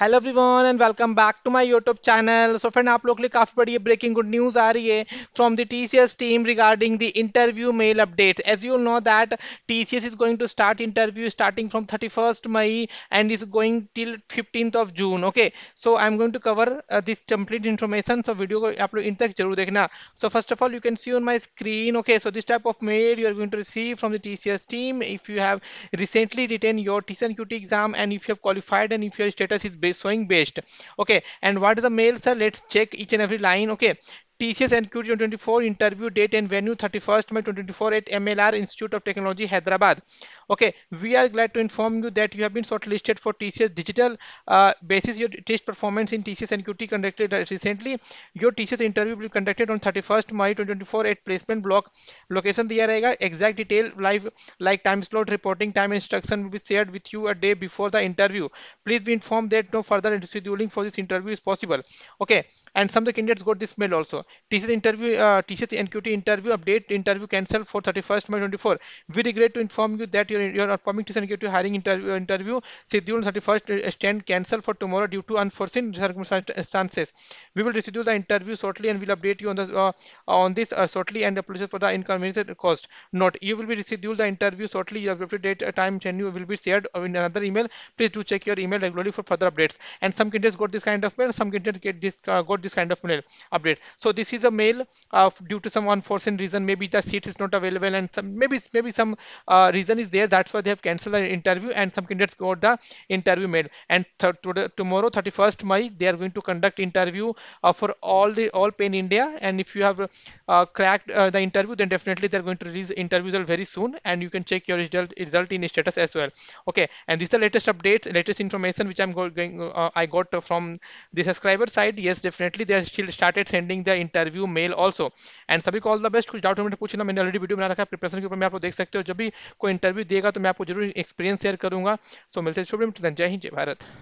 Hello everyone and welcome back to my YouTube channel so friend आप लोग के लिए काफ़ी बड़ी ब्रेकिंग गुड न्यूज़ आ रही है from the TCS team regarding the interview mail update as you know that TCS is going to start interview starting from thirty first May and is going till fifteenth of June okay so I am going to cover this complete information so video को आप लोग इन तक जरूर देखना so first of all you can see on my screen okay so this type of mail you are going to receive from the TCS team if you have recently written your T exam and if you have qualified and if your status is based showing based okay and what is the mail sir let's check each and every line okay TCS and 2024 interview date and venue 31st May 2024 at MLR Institute of Technology Hyderabad. Okay, we are glad to inform you that you have been shortlisted for TCS Digital uh, basis your test performance in TCS and QT conducted uh, recently. Your TCS interview will be conducted on 31st May 2024 at placement block. Location The रहेगा. Exact detail live like time slot, reporting time, instruction will be shared with you a day before the interview. Please be informed that no further scheduling for this interview is possible. Okay and some of the candidates got this mail also. TCS interview, uh, TCS NQT interview update interview cancelled for 31st May 24. We regret to inform you that your your upcoming TCS NQT hiring interview interview scheduled 31st stand cancelled for tomorrow due to unforeseen circumstances. We will reschedule the interview shortly and will update you on the uh, on this uh, shortly and apologize for the inconvenience caused. Note: You will be rescheduled the interview shortly. Your updated date, uh, time, venue will be shared in another email. Please do check your email regularly for further updates. And some candidates got this kind of mail. Some candidates get this uh, got this kind of mail update. So this is a mail uh, due to some unforeseen reason. Maybe the seat is not available and some, maybe maybe some uh, reason is there. That's why they have cancelled the interview and some candidates got the interview mail. And th today, tomorrow, 31st May, they are going to conduct interview uh, for all the all Pain India. And if you have uh, cracked uh, the interview, then definitely they're going to release interview very soon. And you can check your result, result in status as well. Okay. And this is the latest updates, latest information which I'm going. Uh, I got from the subscriber side. Yes, definitely definitely they still started sending the interview mail also and सभी को all the best कुछ doubt में पूछना मैंने already video बना रखा है preparation के ऊपर मैं आपको देख सकते हो जब भी कोई इंटरव्यू देगा तो मैं आपको जरूर एक्सपीरियंस शेयर करूंगा सो मिलते शुभ जय हिंद जय भारत